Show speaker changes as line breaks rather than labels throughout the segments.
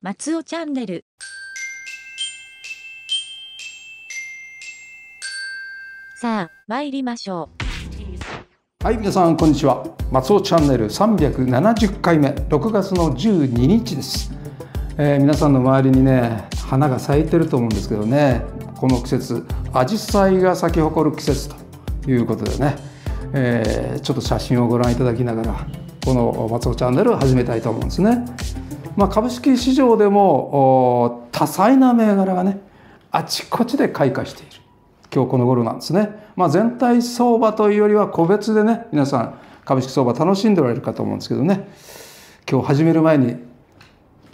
松尾チャンネルさあ参りましょうはい皆さんこんにちは松尾チャンネル三百七十回目六月の十二日です、えー、皆さんの周りにね花が咲いてると思うんですけどねこの季節紫陽花が咲き誇る季節ということでね、えー、ちょっと写真をご覧いただきながらこの松尾チャンネルを始めたいと思うんですねまあ、株式市場でも多彩な銘柄がねあちこちで開花している今日この頃なんですね、まあ、全体相場というよりは個別でね皆さん株式相場楽しんでおられるかと思うんですけどね今日始める前に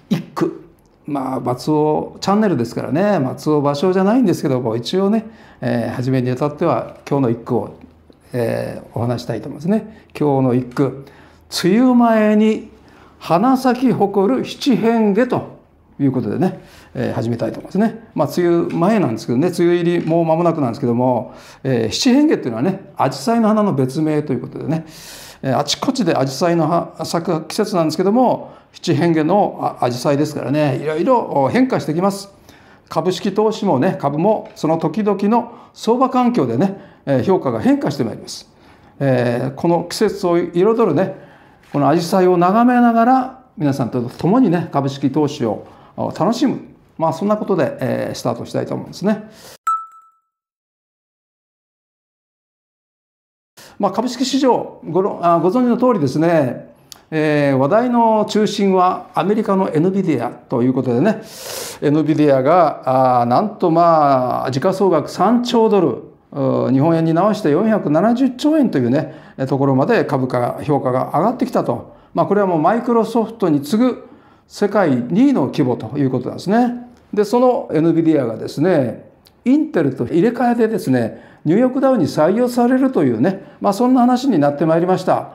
一句まあ松尾チャンネルですからね松尾芭蕉じゃないんですけども一応ね、えー、初めにあたっては今日の一句を、えー、お話したいと思いますね。今日の一句梅雨前に花咲き誇る七変化ということでね、えー、始めたいと思いますね。まあ、梅雨前なんですけどね、梅雨入りもう間もなくなんですけども、えー、七変化っていうのはね、アジサイの花の別名ということでね、えー、あちこちでアジサイの咲く季節なんですけども、七変化のアジサイですからね、いろいろ変化してきます。株式投資もね、株もその時々の相場環境でね、評価が変化してまいります。えー、この季節を彩るね、このアジサイを眺めながら皆さんと共にね株式投資を楽しむ、まあ、そんなことで、えー、スタートしたいと思うんですね。まあ、株式市場ごろあご存知の通りですね、えー、話題の中心はアメリカの NVIDIA ということでね NVIDIA があなんとまあ時価総額3兆ドル日本円に直して470兆円というねところまで株価評価が上がってきたと、まあ、これはもうマイクロソフトに次ぐ世界2位の規模ということなんですね。でその NVIDIA がですねインテルと入れ替えでですねニューヨークダウンに採用されるというね、まあ、そんな話になってまいりました。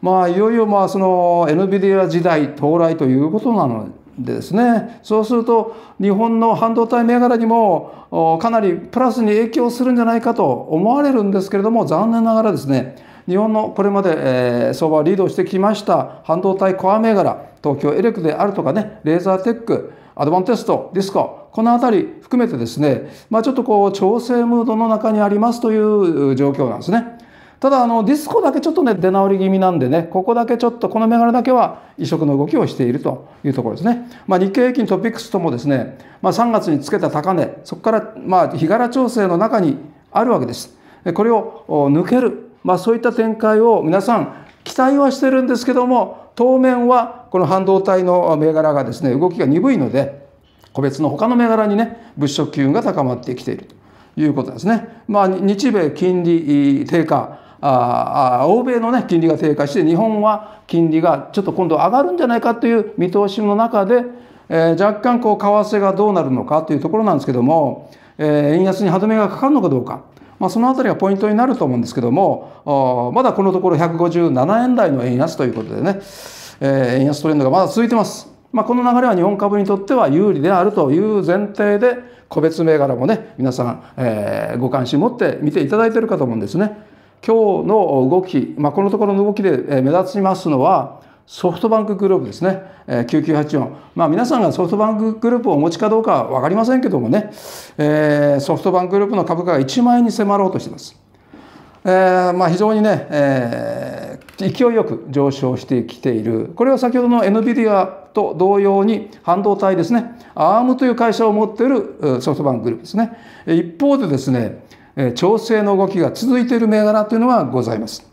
まあ、いよいよまあその NVIDIA 時代到来ということなのでですねそうすると日本の半導体銘柄にもかなりプラスに影響するんじゃないかと思われるんですけれども残念ながらですね日本のこれまで、えー、相場をリードしてきました半導体コア銘柄東京エレクであるとかねレーザーテックアドバンテストディスコこの辺り含めてですね、まあ、ちょっとこう調整ムードの中にありますという状況なんですね。ただあのディスコだけちょっとね出直り気味なんでねここだけちょっとこの銘柄だけは移植の動きをしているというところですね、まあ、日経平均トピックスともですね、まあ、3月につけた高値そこからまあ日柄調整の中にあるわけですこれを抜ける、まあ、そういった展開を皆さん期待はしてるんですけども当面はこの半導体の銘柄がですね動きが鈍いので個別の他の銘柄にね物色機運が高まってきているということですね。まあ、日米金利低下あ欧米の、ね、金利が低下して日本は金利がちょっと今度上がるんじゃないかという見通しの中で、えー、若干こう為替がどうなるのかというところなんですけども、えー、円安に歯止めがかかるのかどうか。まあ、そのあたりがポイントになると思うんですけども、まだこのところ157円台の円安ということでね、えー、円安トレンドがまだ続いてます。まあ、この流れは日本株にとっては有利であるという前提で個別銘柄もね皆さん、えー、ご関心持って見ていただいているかと思うんですね。今日の動き、まあ、このところの動きで目立ちますのはソフトバンクグループですね、9984、まあ、皆さんがソフトバンクグループをお持ちかどうか分かりませんけどもね、えー、ソフトバンクグループの株価が1万円に迫ろうとしています、えーまあ、非常にね、えー、勢いよく上昇してきているこれは先ほどの NVIDIA と同様に半導体ですね ARM という会社を持っているソフトバンクグループですね一方でですねえ調整の動きが続いている銘柄というのはございます。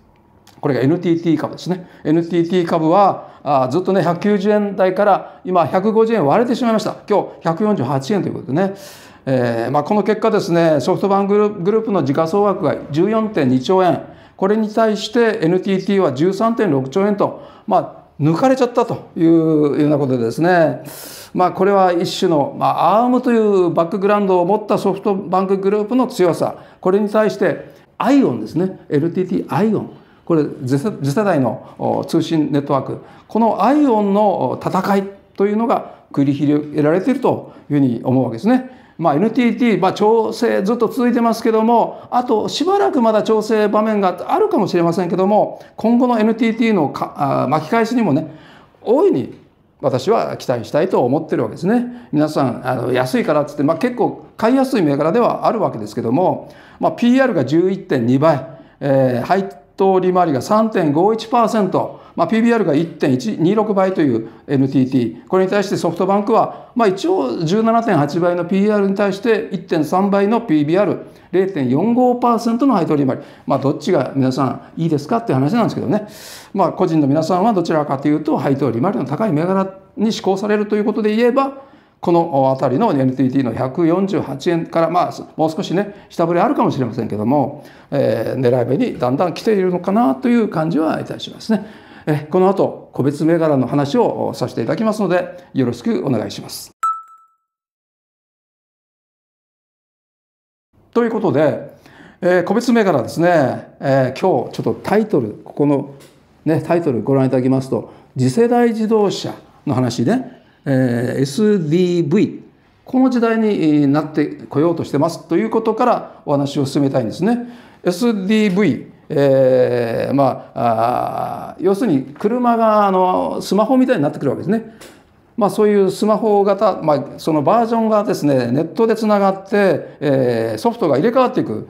これが NTT 株ですね。NTT 株はあずっとね、190円台から今150円割れてしまいました。今日148円ということでね。えー、まあ、この結果ですね、ソフトバンクグループの時価総額が14.2兆円。これに対して NTT は13.6兆円と、まあ、抜かれちゃったというようなことですね、まあ、これは一種の、まあ、ARM というバックグラウンドを持ったソフトバンクグループの強さこれに対してアイオンですね LTT アイオンこれ次世代の通信ネットワークこのアイオンの戦いというのが繰り広げられているというふうに思うわけですね。まあ、NTT、まあ、調整ずっと続いてますけどもあとしばらくまだ調整場面があるかもしれませんけども今後の NTT のかあ巻き返しにもね大いに私は期待したいと思ってるわけですね。皆さんあの安いからっつって、まあ、結構買いやすい銘柄ではあるわけですけども、まあ、PR が11.2倍、えー、配当利回りが3.51%、まあ、PBR が1.26倍という NTT。これに対してソフトバンクは、まあ、一応17.8倍の PR に対して1.3倍の PBR、0.45%の配当利回り。まあ、どっちが皆さんいいですかっていう話なんですけどね。まあ、個人の皆さんはどちらかというと、配当利回りの高い銘柄に施行されるということで言えば、このあたりの NTT の148円から、まあ、もう少しね、下振れあるかもしれませんけども、えー、狙い目にだんだん来ているのかなという感じはいたしますね。えこの後、個別銘柄の話をさせていただきますので、よろしくお願いします。ということで、えー、個別銘柄ですね、えー、今日ちょっとタイトル、ここの、ね、タイトルご覧いただきますと、次世代自動車の話ね、えー、SDV この時代になってこようとしてますということからお話を進めたいんですね。SDV えー、まあ要するに車があのスマホみたいになってくるわけですね。まあ、そういうスマホ型、まあ、そのバージョンがですねネットでつながって、えー、ソフトが入れ替わっていく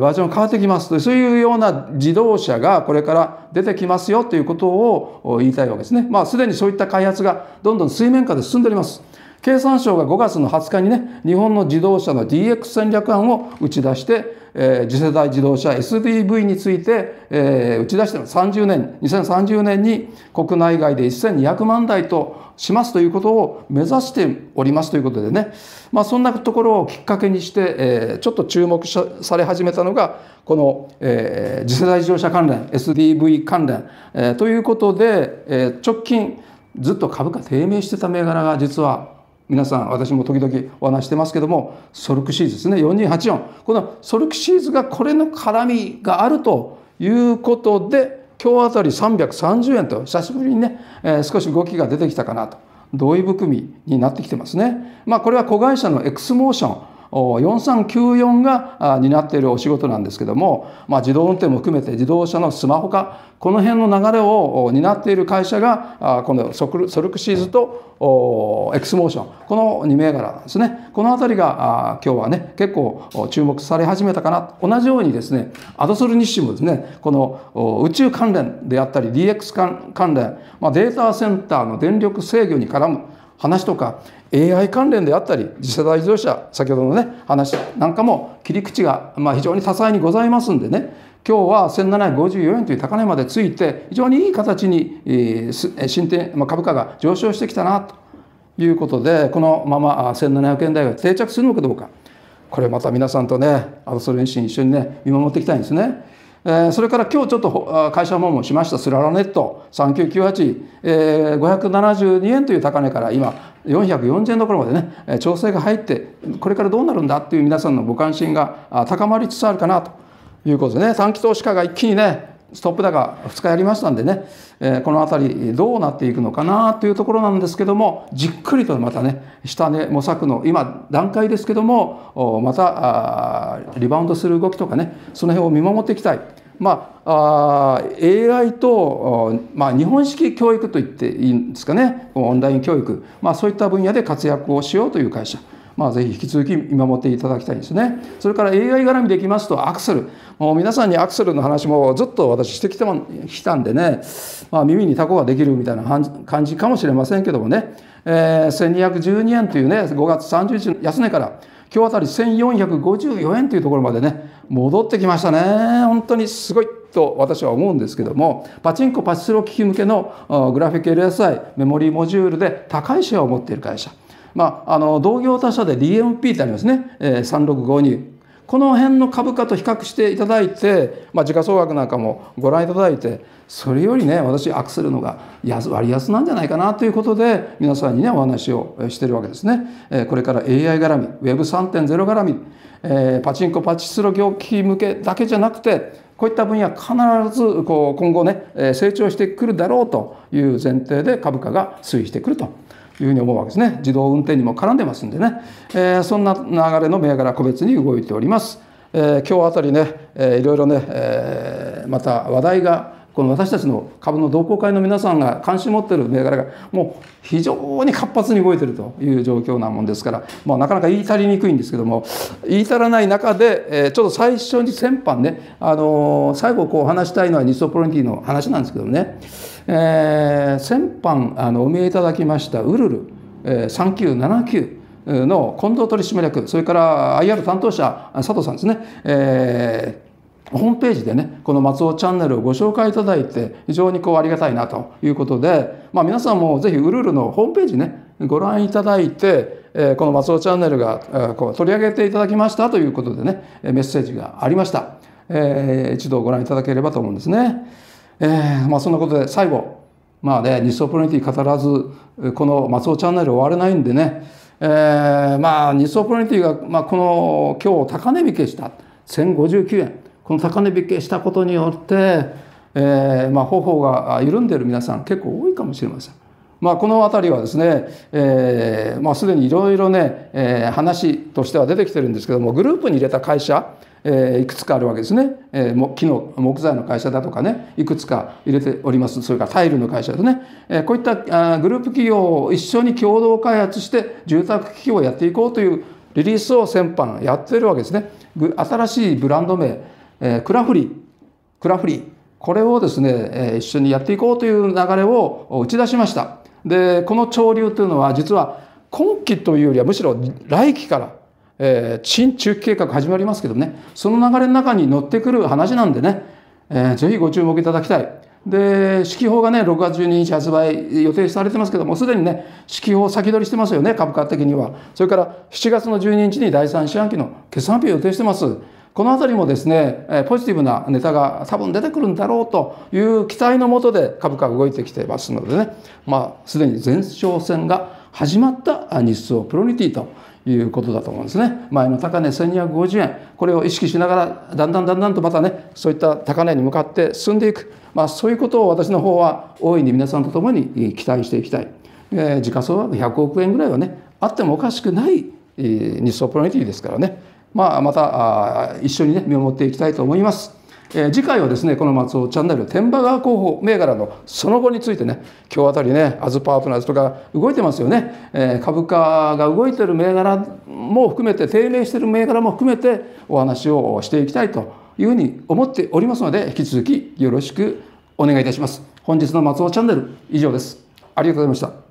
バージョン変わってきますとそういうような自動車がこれから出てきますよということを言いたいわけですね。まあ、すでにそういった開発がどんどん水面下で進んでおります。経産省が5月の20日にね、日本の自動車の DX 戦略案を打ち出して、えー、次世代自動車 SDV について、えー、打ち出して30年、2030年に国内外で1200万台としますということを目指しておりますということでね、まあ、そんなところをきっかけにして、えー、ちょっと注目され始めたのがこの、えー、次世代自動車関連 SDV 関連、えー、ということで、えー、直近ずっと株価低迷してた銘柄が実は皆さん私も時々お話してますけどもソルクシーズですね4284このソルクシーズがこれの絡みがあるということで今日あたり330円と久しぶりにね、えー、少し動きが出てきたかなと同意含みになってきてますね。まあ、これは子会社のエクスモーション4394が担っているお仕事なんですけども、まあ、自動運転も含めて自動車のスマホ化この辺の流れを担っている会社がこのソルクシーズとエクスモーションこの2銘柄ですねこの辺りが今日はね結構注目され始めたかな同じようにですねアドソル日誌もですねこの宇宙関連であったり DX 関連、まあ、データセンターの電力制御に絡む話とか AI 関連であったり次世代自動車先ほどのね話なんかも切り口が、ま非常に多彩にございますんでね今日は1754円という高値までついて非常にいい形に、え進展、ま株価が上昇してきたなということでこのまま1700円台が定着するのかどうかこれまた皆さんとねアドソルエンシン一緒にね見守っていきたいんですね。えそれから今日ちょっと会社訪問しましたスラロネット3998、え572円という高値から今440円どころまでね調整が入ってこれからどうなるんだっていう皆さんのご関心が高まりつつあるかなということでね短期投資家が一気にねストップ高2日やりましたんでね、えー、この辺りどうなっていくのかなというところなんですけどもじっくりとまたね下値、ね、模索の今段階ですけどもまたリバウンドする動きとかねその辺を見守っていきたい。まあ、あ AI と、まあ、日本式教育と言っていいんですかねオンライン教育、まあ、そういった分野で活躍をしようという会社まあ、ぜひ引き続き見守っていただきたいんですね。それから AI 絡みでいきますとアクセル。もう皆さんにアクセルの話もずっと私してきてもきたんでね、まあ、耳にタコができるみたいな感じかもしれませんけどもね、えー、1212円というね、5月3 0日の安値から今日あたり1454円というところまでね、戻ってきましたね。本当にすごい。と私は思うんですけどもパチンコパチスロ機器向けのグラフィック LSI メモリーモジュールで高いシェアを持っている会社まあ、あの、同業他社で DMP ってありますね。えー、3652。この辺の株価と比較していただいて、まあ、時価総額なんかもご覧いただいて、それよりね、私、アクセルのが割安なんじゃないかなということで、皆さんにね、お話をしてるわけですね。これから AI 絡み、Web3.0 絡み、えー、パチンコパチスロ業機向けだけじゃなくて、こういった分野必ずこう今後ね、成長してくるだろうという前提で株価が推移してくるというふうに思うわけですね。自動運転にも絡んでますんでね。えー、そんな流れの銘柄個別に動いております。えー、今日あたりね、えー、いろいろね、えー、また話題がこの私たちの株の同好会の皆さんが関心持っている銘柄がもう非常に活発に動いているという状況なもんですから、まあ、なかなか言い足りにくいんですけども言い足らない中で、えちょっと最初に先般ね、あのー、最後こう話したいのはニストプロニティの話なんですけどもねえー、先般あのお見えいただきましたウルル、えー、3979の近藤取締役それから IR 担当者佐藤さんですね、えーホームページでね、この松尾チャンネルをご紹介いただいて、非常にこうありがたいなということで、まあ皆さんもぜひウルルのホームページね、ご覧いただいて、この松尾チャンネルがこう取り上げていただきましたということでね、メッセージがありました。一度ご覧いただければと思うんですね。えー、まあ、そんなことで最後、まあね、日総プロレティ語らず、この松尾チャンネル終われないんでね、えー、まあ、日総プロレティが、まあ、この今日高値引けした、1059円、この高値引けしたことによって、えー、まあ、頬が緩んでいる皆さん結構多いかもしれません。まあ、この辺りはですね、えーまあ、すでにいろいろね、えー、話としては出てきてるんですけどもグループに入れた会社えいくつかあるわけですね、え木の木材の会社だとかねいくつか入れておりますそれからタイルの会社でね、えこういったあグループ企業を一緒に共同開発して住宅企業をやっていこうというリリースを先般やってるわけですね新しいブランド名、えクラフリクラフリこれをですね、え一緒にやっていこうという流れを打ち出しましたでこの潮流というのは実は今期というよりはむしろ来期からえー、新中期計画始まりますけどね、その流れの中に乗ってくる話なんでね、えー、ぜひご注目いただきたい。で、四季報がね、6月12日発売予定されてますけども、すでにね、四季報先取りしてますよね、株価的には。それから7月の12日に第3四半期の決算発表予定してます。このあたりもですね、ポジティブなネタが多分出てくるんだろうという期待のもとで株価動いてきてますのでね、まあ、すでに前哨戦が始まった日をプロニティということだと思うんですね。前の高値1250円、これを意識しながら、だんだんだんだんとまたね、そういった高値に向かって進んでいく。まあ、そういうことを私の方は大いに皆さんと共に期待していきたい。えー、時価総額100億円ぐらいはね、あってもおかしくない、えー、日ソプロニティですからね。まあ、また、あ一緒にね、見守っていきたいと思います。えー、次回はですねこの松尾チャンネル天馬川候補銘柄のその後についてね今日あたりねアズパートナーズとか動いてますよね、えー、株価が動いてる銘柄も含めて低迷してる銘柄も含めてお話をしていきたいというふうに思っておりますので引き続きよろしくお願いいたします本日の松尾チャンネル以上ですありがとうございました